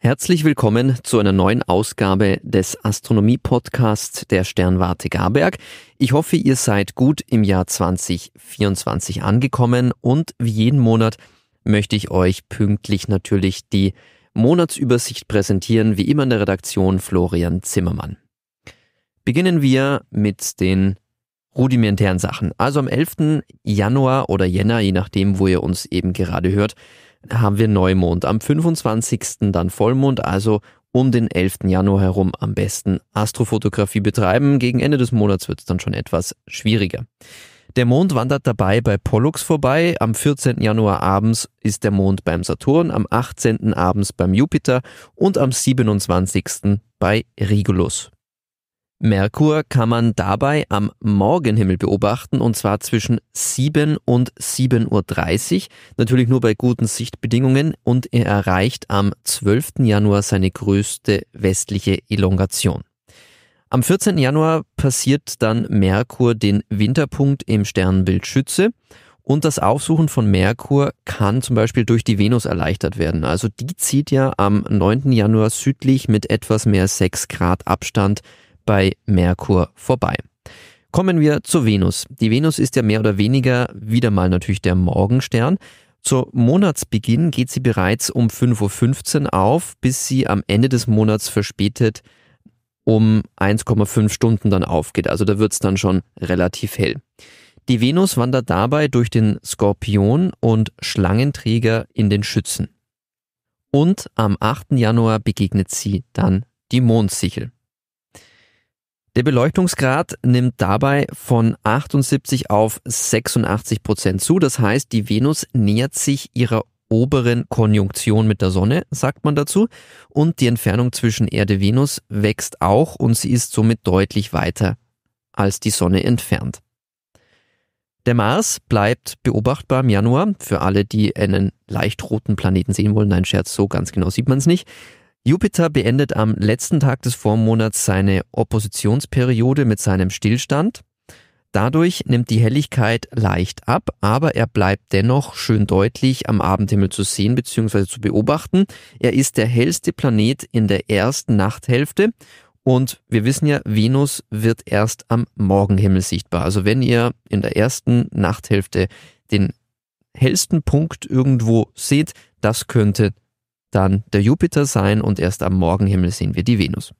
Herzlich willkommen zu einer neuen Ausgabe des Astronomie-Podcasts der Sternwarte Garberg. Ich hoffe, ihr seid gut im Jahr 2024 angekommen und wie jeden Monat möchte ich euch pünktlich natürlich die Monatsübersicht präsentieren, wie immer in der Redaktion Florian Zimmermann. Beginnen wir mit den rudimentären Sachen. Also am 11. Januar oder Jänner, je nachdem, wo ihr uns eben gerade hört, haben wir Neumond, am 25. dann Vollmond, also um den 11. Januar herum am besten Astrofotografie betreiben. Gegen Ende des Monats wird es dann schon etwas schwieriger. Der Mond wandert dabei bei Pollux vorbei. Am 14. Januar abends ist der Mond beim Saturn, am 18. abends beim Jupiter und am 27. bei Regulus. Merkur kann man dabei am Morgenhimmel beobachten und zwar zwischen 7 und 7.30 Uhr, natürlich nur bei guten Sichtbedingungen und er erreicht am 12. Januar seine größte westliche Elongation. Am 14. Januar passiert dann Merkur den Winterpunkt im Sternbild Schütze und das Aufsuchen von Merkur kann zum Beispiel durch die Venus erleichtert werden. Also die zieht ja am 9. Januar südlich mit etwas mehr 6 Grad Abstand bei Merkur vorbei. Kommen wir zur Venus. Die Venus ist ja mehr oder weniger wieder mal natürlich der Morgenstern. Zu Monatsbeginn geht sie bereits um 5.15 Uhr auf, bis sie am Ende des Monats verspätet um 1,5 Stunden dann aufgeht. Also da wird es dann schon relativ hell. Die Venus wandert dabei durch den Skorpion und Schlangenträger in den Schützen. Und am 8. Januar begegnet sie dann die Mondsichel. Der Beleuchtungsgrad nimmt dabei von 78 auf 86 Prozent zu. Das heißt, die Venus nähert sich ihrer oberen Konjunktion mit der Sonne, sagt man dazu. Und die Entfernung zwischen Erde-Venus wächst auch und sie ist somit deutlich weiter als die Sonne entfernt. Der Mars bleibt beobachtbar im Januar. Für alle, die einen leicht roten Planeten sehen wollen, nein, Scherz, so ganz genau sieht man es nicht. Jupiter beendet am letzten Tag des Vormonats seine Oppositionsperiode mit seinem Stillstand. Dadurch nimmt die Helligkeit leicht ab, aber er bleibt dennoch schön deutlich am Abendhimmel zu sehen bzw. zu beobachten. Er ist der hellste Planet in der ersten Nachthälfte und wir wissen ja, Venus wird erst am Morgenhimmel sichtbar. Also wenn ihr in der ersten Nachthälfte den hellsten Punkt irgendwo seht, das könnte dann der Jupiter sein und erst am Morgenhimmel sehen wir die Venus.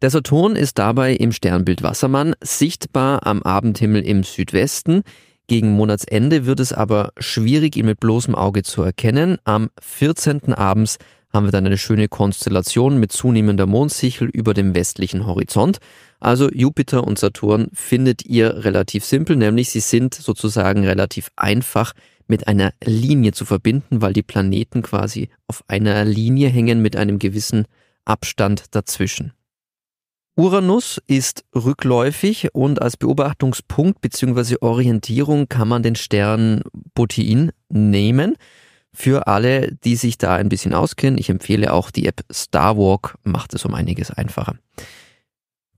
Der Saturn ist dabei im Sternbild Wassermann sichtbar am Abendhimmel im Südwesten. Gegen Monatsende wird es aber schwierig, ihn mit bloßem Auge zu erkennen. Am 14. abends haben wir dann eine schöne Konstellation mit zunehmender Mondsichel über dem westlichen Horizont. Also Jupiter und Saturn findet ihr relativ simpel, nämlich sie sind sozusagen relativ einfach mit einer Linie zu verbinden, weil die Planeten quasi auf einer Linie hängen mit einem gewissen Abstand dazwischen. Uranus ist rückläufig und als Beobachtungspunkt bzw. Orientierung kann man den Stern Botein nehmen. Für alle, die sich da ein bisschen auskennen, ich empfehle auch die App Starwalk, macht es um einiges einfacher.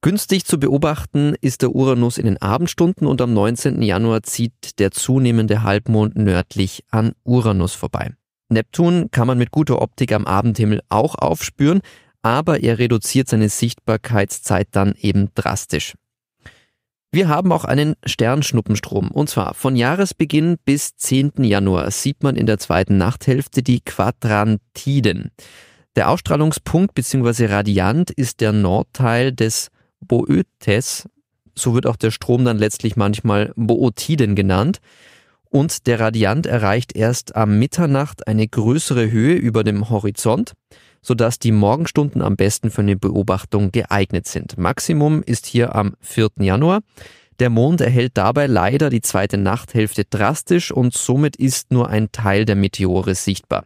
Günstig zu beobachten ist der Uranus in den Abendstunden und am 19. Januar zieht der zunehmende Halbmond nördlich an Uranus vorbei. Neptun kann man mit guter Optik am Abendhimmel auch aufspüren, aber er reduziert seine Sichtbarkeitszeit dann eben drastisch. Wir haben auch einen Sternschnuppenstrom. Und zwar von Jahresbeginn bis 10. Januar sieht man in der zweiten Nachthälfte die Quadrantiden. Der Ausstrahlungspunkt bzw. Radiant ist der Nordteil des Boötes, so wird auch der Strom dann letztlich manchmal Bootiden genannt, und der Radiant erreicht erst am Mitternacht eine größere Höhe über dem Horizont, sodass die Morgenstunden am besten für eine Beobachtung geeignet sind. Maximum ist hier am 4. Januar. Der Mond erhält dabei leider die zweite Nachthälfte drastisch und somit ist nur ein Teil der Meteore sichtbar.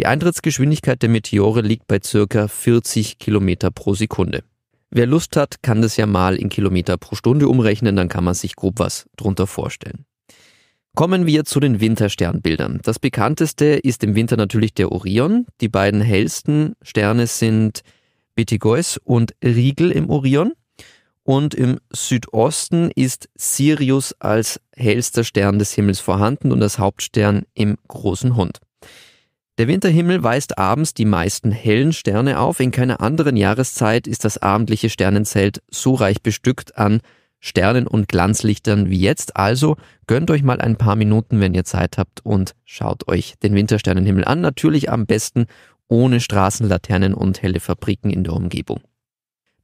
Die Eintrittsgeschwindigkeit der Meteore liegt bei ca. 40 Kilometer pro Sekunde. Wer Lust hat, kann das ja mal in Kilometer pro Stunde umrechnen, dann kann man sich grob was drunter vorstellen. Kommen wir zu den Wintersternbildern. Das bekannteste ist im Winter natürlich der Orion. Die beiden hellsten Sterne sind Betegeus und Riegel im Orion. Und im Südosten ist Sirius als hellster Stern des Himmels vorhanden und als Hauptstern im großen Hund. Der Winterhimmel weist abends die meisten hellen Sterne auf. In keiner anderen Jahreszeit ist das abendliche Sternenzelt so reich bestückt an Sternen und Glanzlichtern wie jetzt. Also gönnt euch mal ein paar Minuten, wenn ihr Zeit habt und schaut euch den Wintersternenhimmel an. Natürlich am besten ohne Straßenlaternen und helle Fabriken in der Umgebung.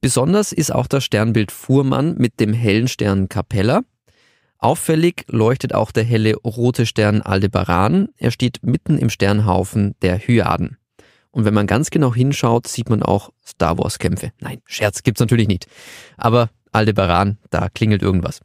Besonders ist auch das Sternbild Fuhrmann mit dem hellen Stern Capella. Auffällig leuchtet auch der helle rote Stern Aldebaran. Er steht mitten im Sternhaufen der Hyaden. Und wenn man ganz genau hinschaut, sieht man auch Star Wars Kämpfe. Nein, Scherz gibt's natürlich nicht. Aber Aldebaran, da klingelt irgendwas.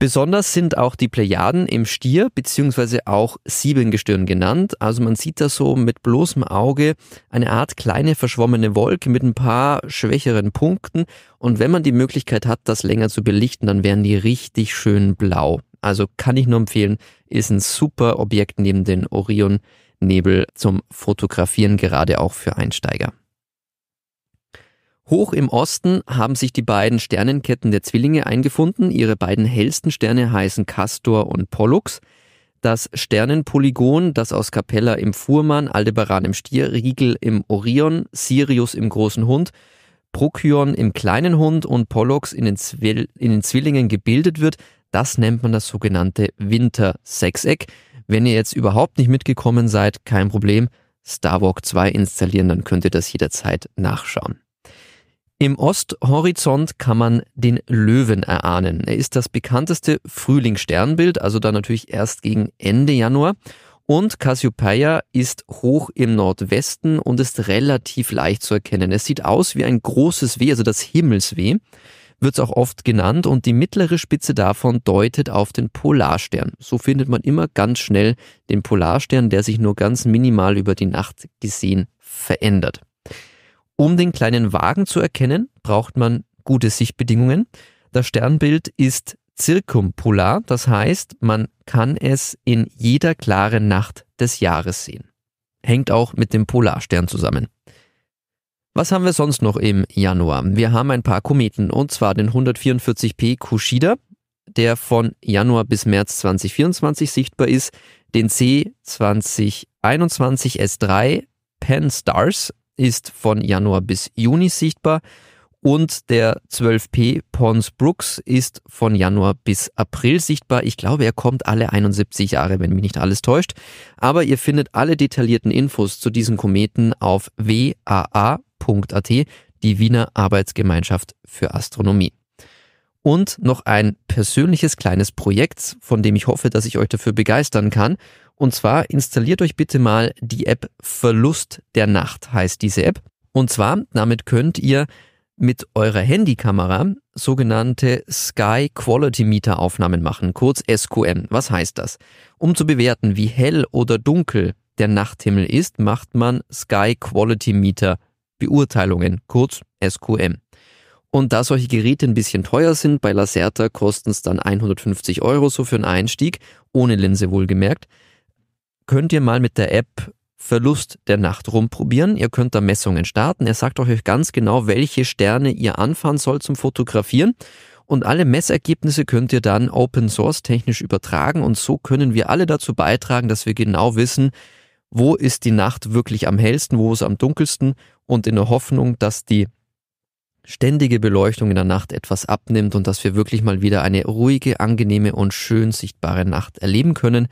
Besonders sind auch die Plejaden im Stier beziehungsweise auch Siebengestirn genannt. Also man sieht da so mit bloßem Auge eine Art kleine verschwommene Wolke mit ein paar schwächeren Punkten. Und wenn man die Möglichkeit hat, das länger zu belichten, dann wären die richtig schön blau. Also kann ich nur empfehlen, ist ein super Objekt neben den Orion-Nebel zum Fotografieren, gerade auch für Einsteiger. Hoch im Osten haben sich die beiden Sternenketten der Zwillinge eingefunden. Ihre beiden hellsten Sterne heißen Castor und Pollux. Das Sternenpolygon, das aus Capella im Fuhrmann, Aldebaran im Stier, Riegel im Orion, Sirius im großen Hund, Procyon im kleinen Hund und Pollux in den, Zwill in den Zwillingen gebildet wird, das nennt man das sogenannte Winter-Sechseck. Wenn ihr jetzt überhaupt nicht mitgekommen seid, kein Problem. Starwalk 2 installieren, dann könnt ihr das jederzeit nachschauen. Im Osthorizont kann man den Löwen erahnen. Er ist das bekannteste Frühlingssternbild, also da natürlich erst gegen Ende Januar. Und Cassiopeia ist hoch im Nordwesten und ist relativ leicht zu erkennen. Es sieht aus wie ein großes W, also das Himmelsweh, wird es auch oft genannt. Und die mittlere Spitze davon deutet auf den Polarstern. So findet man immer ganz schnell den Polarstern, der sich nur ganz minimal über die Nacht gesehen verändert. Um den kleinen Wagen zu erkennen, braucht man gute Sichtbedingungen. Das Sternbild ist zirkumpolar, das heißt, man kann es in jeder klaren Nacht des Jahres sehen. Hängt auch mit dem Polarstern zusammen. Was haben wir sonst noch im Januar? Wir haben ein paar Kometen und zwar den 144p Kushida, der von Januar bis März 2024 sichtbar ist, den C2021 S3 Pan Stars, ist von Januar bis Juni sichtbar und der 12P Pons Brooks ist von Januar bis April sichtbar. Ich glaube, er kommt alle 71 Jahre, wenn mich nicht alles täuscht. Aber ihr findet alle detaillierten Infos zu diesen Kometen auf waa.at, die Wiener Arbeitsgemeinschaft für Astronomie. Und noch ein persönliches kleines Projekt, von dem ich hoffe, dass ich euch dafür begeistern kann. Und zwar installiert euch bitte mal die App Verlust der Nacht heißt diese App. Und zwar, damit könnt ihr mit eurer Handykamera sogenannte Sky Quality Meter Aufnahmen machen, kurz SQM. Was heißt das? Um zu bewerten, wie hell oder dunkel der Nachthimmel ist, macht man Sky Quality Meter Beurteilungen, kurz SQM. Und da solche Geräte ein bisschen teuer sind, bei Lacerta kosten es dann 150 Euro so für einen Einstieg, ohne Linse wohlgemerkt, könnt ihr mal mit der App Verlust der Nacht rumprobieren. Ihr könnt da Messungen starten. Er sagt euch ganz genau, welche Sterne ihr anfahren sollt zum Fotografieren. Und alle Messergebnisse könnt ihr dann Open Source technisch übertragen. Und so können wir alle dazu beitragen, dass wir genau wissen, wo ist die Nacht wirklich am hellsten, wo ist am dunkelsten. Und in der Hoffnung, dass die ständige Beleuchtung in der Nacht etwas abnimmt und dass wir wirklich mal wieder eine ruhige, angenehme und schön sichtbare Nacht erleben können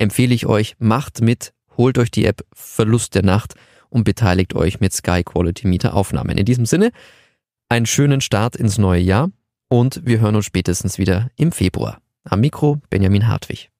empfehle ich euch, macht mit, holt euch die App Verlust der Nacht und beteiligt euch mit Sky Quality Mieter Aufnahmen. In diesem Sinne, einen schönen Start ins neue Jahr und wir hören uns spätestens wieder im Februar. Am Mikro Benjamin Hartwig.